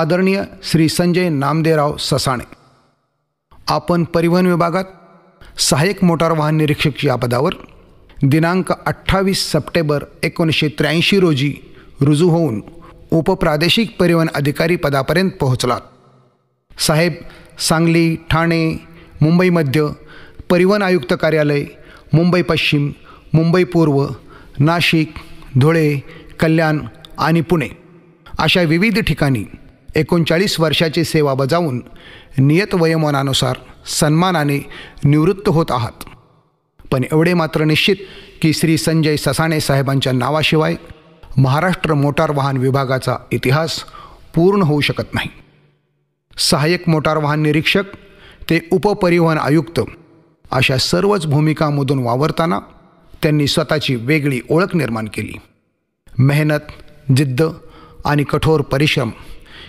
आदरणीय श्री संजय नामदेराव ससाणे आपण परिवहन विभागात सहाय्यक मोटार वाहन निरीक्षक या पदावर दिनांक अठ्ठावीस सप्टेंबर एकोणीसशे त्र्याऐंशी रोजी रुजू होऊन उपप्रादेशिक परिवहन अधिकारी पदापर्यंत पोहोचलात साहेब सांगली ठाणे मुंबई मध्य परिवहन आयुक्त कार्यालय मुंबई पश्चिम मुंबई पूर्व नाशिक धुळे कल्याण आणि पुणे अशा विविध ठिकाणी एकोणचाळीस वर्षाची सेवा बजावून नियत वयोमानानुसार सन्मानाने निवृत्त होत आहात पण एवढे मात्र निश्चित की श्री संजय ससाणे साहेबांच्या नावाशिवाय महाराष्ट्र मोटार वाहन विभागाचा इतिहास पूर्ण होऊ शकत नाही सहाय्यक मोटार वाहन निरीक्षक ते उपपरिवहन आयुक्त अशा सर्वच भूमिकांमधून वावरताना त्यांनी स्वतःची वेगळी ओळख निर्माण केली मेहनत जिद्द आणि कठोर परिश्रम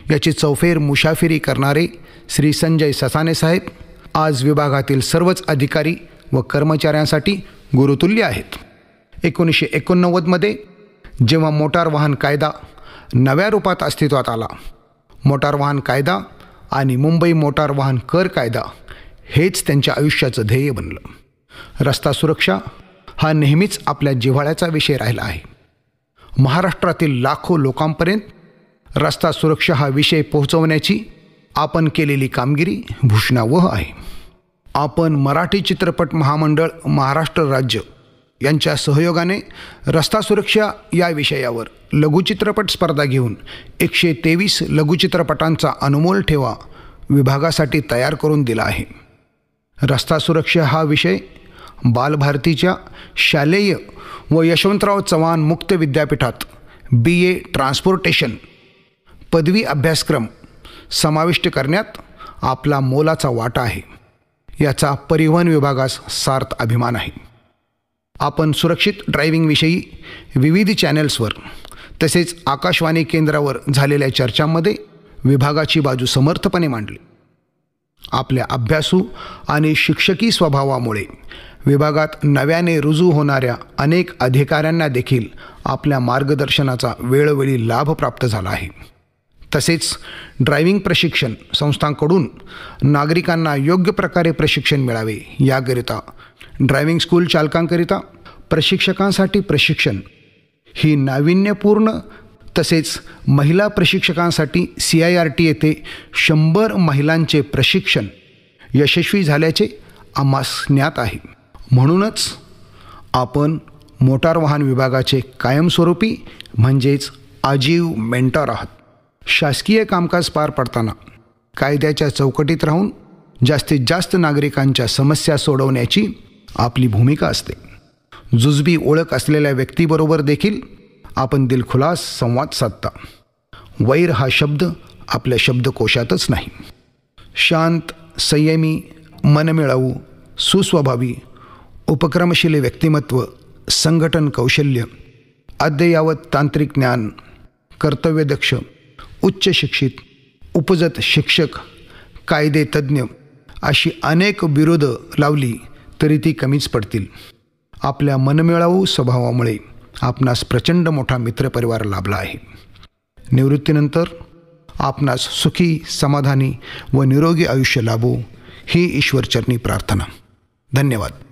याची चौफेर मुशाफिरी करणारे श्री संजय ससाने साहेब आज विभागातील सर्वच अधिकारी व कर्मचाऱ्यांसाठी गुरुतुल्य आहेत एकोणीसशे एकोणनव्वदमध्ये जेव्हा मोटार वाहन कायदा नव्या रूपात अस्तित्वात आला मोटार वाहन कायदा आणि मुंबई मोटार वाहन कर कायदा हेच त्यांच्या आयुष्याचं ध्येय बनलं रस्ता सुरक्षा हा नेहमीच आपल्या जिव्हाळ्याचा विषय राहिला आहे महाराष्ट्रातील लाखो लोकांपर्यंत रस्ता सुरक्षा हा विषय पोहोचवण्याची आपण केलेली कामगिरी भूषणावह आहे आपण मराठी चित्रपट महामंडळ महाराष्ट्र राज्य यांच्या सहयोगाने रस्ता सुरक्षा या विषयावर लघुचित्रपट स्पर्धा घेऊन एकशे तेवीस लघुचित्रपटांचा अनमोल ठेवा विभागासाठी तयार करून दिला आहे रस्ता सुरक्षा हा विषय बालभारतीच्या शालेय व यशवंतराव चव्हाण मुक्त विद्यापीठात बी ए ट्रान्सपोर्टेशन पदवी अभ्यासक्रम समाविष्ट करण्यात आपला मोलाचा वाटा आहे याचा परिवहन विभागास सार्थ अभिमान आहे आपण सुरक्षित ड्रायव्हिंगविषयी विविध चॅनेल्सवर तसेच आकाशवाणी केंद्रावर झालेल्या चर्चांमध्ये विभागाची बाजू समर्थपणे मांडली आपल्या अभ्यासू आणि शिक्षकी स्वभावामुळे विभागात नव्याने रुजू होणाऱ्या अनेक अधिकाऱ्यांना देखील आपल्या मार्गदर्शनाचा वेळोवेळी लाभ प्राप्त झाला आहे तसेच ड्रायव्हिंग प्रशिक्षण संस्थांकडून नागरिकांना योग्य प्रकारे प्रशिक्षण मिळावे याकरिता ड्रायव्हिंग स्कूल चालकांकरिता प्रशिक्षकांसाठी प्रशिक्षण ही नाविन्यपूर्ण तसेच महिला प्रशिक्षकांसाठी सी आय आर टी येथे शंभर महिलांचे प्रशिक्षण यशस्वी झाल्याचे आम्हास ज्ञात आहे म्हणूनच आपण मोटार वाहन विभागाचे कायमस्वरूपी म्हणजेच आजीव मेंटर आहात शासकीय कामकाज पार पडताना कायद्याच्या चौकटीत राहून जास्तीत जास्त नागरिकांच्या समस्या सोडवण्याची आपली भूमिका असते जुजबी ओळख असलेल्या व्यक्तीबरोबर देखील आपण दिलखुलास संवाद साधता वैर हा शब्द आपल्या शब्दकोशातच नाही शांत संयमी मनमिळावू सुस्वभावी उपक्रमशील व्यक्तिमत्व संघटन कौशल्य अद्ययावत तांत्रिक ज्ञान कर्तव्यदक्ष उच्च शिक्षित उपजत शिक्षक तज्ज्ञ अशी अनेक विरोध लावली तरी ती कमीच पडतील आपल्या मनमिळावू स्वभावामुळे आपणास प्रचंड मोठा मित्रपरिवार लाभला आहे निवृत्तीनंतर आपणास सुखी समाधानी व निरोगी आयुष्य लाभो ही ईश्वरचरणी प्रार्थना धन्यवाद